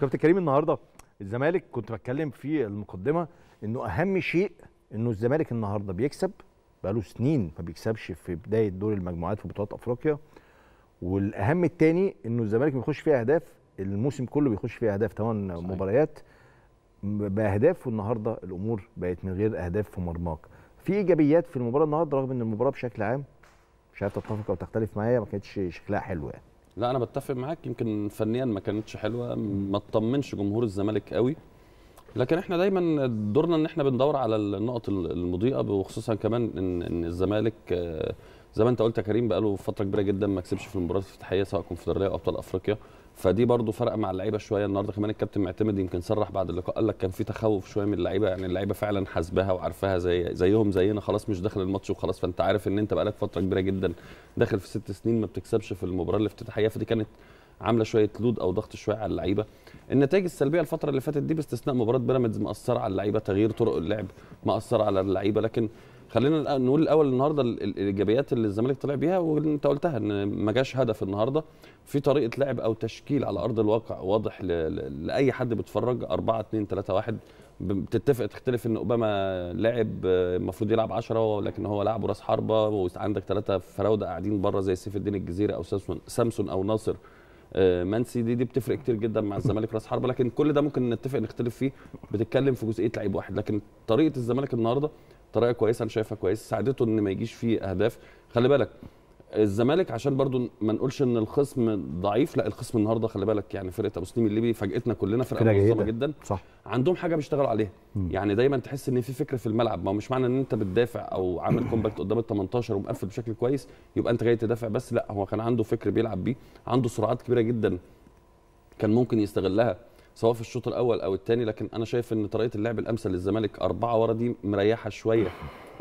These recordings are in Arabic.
كابتن كريم النهارده الزمالك كنت بتكلم في المقدمه انه اهم شيء انه الزمالك النهارده بيكسب بقاله سنين ما بيكسبش في بدايه دور المجموعات في بطولات افريقيا والاهم الثاني انه الزمالك بيخش فيها اهداف الموسم كله بيخش فيها اهداف ثمان مباريات باهداف والنهارده الامور بقت من غير اهداف في مرماك في ايجابيات في المباراه النهارده رغم ان المباراه بشكل عام مش عارف تتفق او تختلف معايا ما كانتش شكلها حلو يعني لا انا بتفق معاك يمكن فنيا ما كانتش حلوه ما تطمنش جمهور الزمالك قوي لكن احنا دايما دورنا ان احنا بندور على النقط المضيئه وخصوصا كمان ان ان الزمالك آه، زي ما انت قلت يا كريم بقاله فتره كبيره جدا ما كسبش في المباراه الافتتاحيه سواء كونفدراليه او ابطال افريقيا فدي برضو فرق مع اللعيبه شويه النهارده كمان الكابتن معتمد يمكن صرح بعد اللقاء قال لك كان في تخوف شويه من اللعيبه يعني اللعيبه فعلا حاسباها وعارفاها زي زيهم زينا خلاص مش داخل الماتش وخلاص فانت عارف ان انت بقالك فتره كبيره جدا داخل في ست سنين ما بتكسبش في المباراه الافتتاحيه فدي كانت عامله شويه لود او ضغط شويه على اللعيبه النتائج السلبيه الفتره اللي فاتت دي باستثناء مباراه بيراميدز مأثره على اللعيبه تغيير طرق اللعب مأثره على اللعيبه لكن خلينا نقول الاول النهارده الايجابيات اللي الزمالك طلع بيها وانت قلتها ان ما جاش هدف النهارده في طريقه لعب او تشكيل على ارض الواقع واضح لاي حد بيتفرج 4 2 3 1 بتتفق تختلف ان اوباما لاعب المفروض يلعب 10 ولكن هو لعبه راس حربه وعندك ثلاثه فراوده قاعدين بره زي سيف الدين الجزيره او سامسون سامسون او ناصر آه، منسي دي دي بتفرق كتير جدا مع الزمالك راس حربه لكن كل ده ممكن نتفق نختلف فيه بتتكلم في جزئيه لعيب واحد لكن طريقه الزمالك النهارده طريقه كويسه انا شايفها كويسه ساعدته ان ما يجيش فيه اهداف خلي بالك الزمالك عشان برضو ما نقولش ان الخصم ضعيف لا الخصم النهارده خلي بالك يعني فرقه ابو سليم الليبي فاجئتنا كلنا فرقه منظمه جدا صح عندهم حاجه بيشتغلوا عليها يعني دايما تحس ان في فكره في الملعب ما هو مش معنى ان انت بتدافع او عامل كومباكت قدام ال 18 ومقفل بشكل كويس يبقى انت جاي تدافع بس لا هو كان عنده فكر بيلعب بيه عنده سرعات كبيره جدا كان ممكن يستغلها سواء في الشوط الاول او الثاني لكن انا شايف ان طريقه اللعب الامثل للزمالك اربعه ورا دي مريحه شويه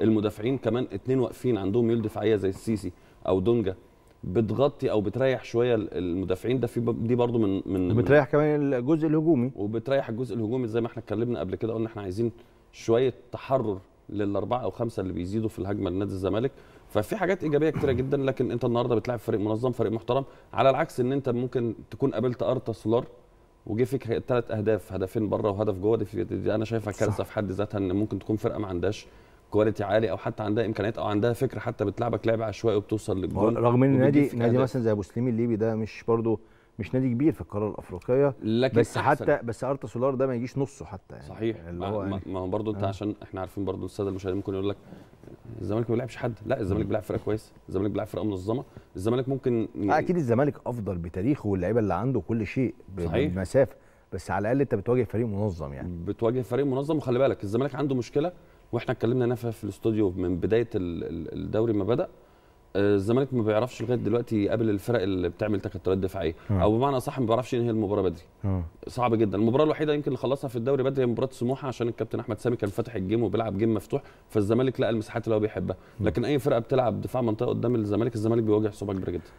المدافعين كمان اثنين واقفين عندهم ميول دفاعيه زي السيسي او دونجا بتغطي او بتريح شويه المدافعين ده في دي برضو من من وبتريح كمان الجزء الهجومي وبتريح الجزء الهجومي زي ما احنا اتكلمنا قبل كده قلنا احنا عايزين شويه تحرر للاربعه او خمسه اللي بيزيدوا في الهجمه لنادي الزمالك ففي حاجات ايجابيه كتيره جدا لكن انت النهارده بتلاعب فريق منظم فريق محترم على العكس ان انت ممكن تكون قابلت ارتا سولار وجه فكره ثلاث اهداف هدفين بره وهدف جوه دي, دي انا شايفها كارثه في حد ذاتها ان ممكن تكون فرقه ما عندهاش كواليتي عالي او حتى عندها امكانيات او عندها فكره حتى بتلعبك لعب عشوائي وبتوصل للجول رغم ان نادي نادي مثلا زي ابو سليم الليبي ده مش برضه مش نادي كبير في القاره الافريقيه لكن بس أحسن. حتى بس ارتا سولار ده ما يجيش نصه حتى يعني صحيح يعني اللي هو ما, يعني ما هو برضه انت آه. عشان احنا عارفين برضه الساده المشاهدين ممكن يقول لك الزمالك ما بيلعبش حد لا الزمالك بيلعب فرقه كويسه الزمالك بيلعب فرقه منظمه الزمالك ممكن آه اكيد الزمالك افضل بتاريخه واللعيبه اللي عنده كل شيء صحيح. بس على الاقل انت بتواجه فريق منظم يعني بتواجه فريق منظم وخلي بالك الزمالك عنده مشكله واحنا اتكلمنا هنا في الاستوديو من بدايه الدوري ما بدا الزمالك ما بيعرفش لغايه دلوقتي يقابل الفرق اللي بتعمل تكتلات دفاعيه آه. او بمعنى اصح ما بيعرفش ينهي المباراه بدري آه. صعب جدا المباراه الوحيده يمكن اللي خلصها في الدوري بدري هي مباراه سموحه عشان الكابتن احمد سامي كان فاتح الجيم وبيلعب جيم مفتوح فالزمالك لقى المساحات اللي هو بيحبها لكن اي فرقه بتلعب دفاع منطقه قدام الزمالك الزمالك بيواجه صعوبه كبيره جدا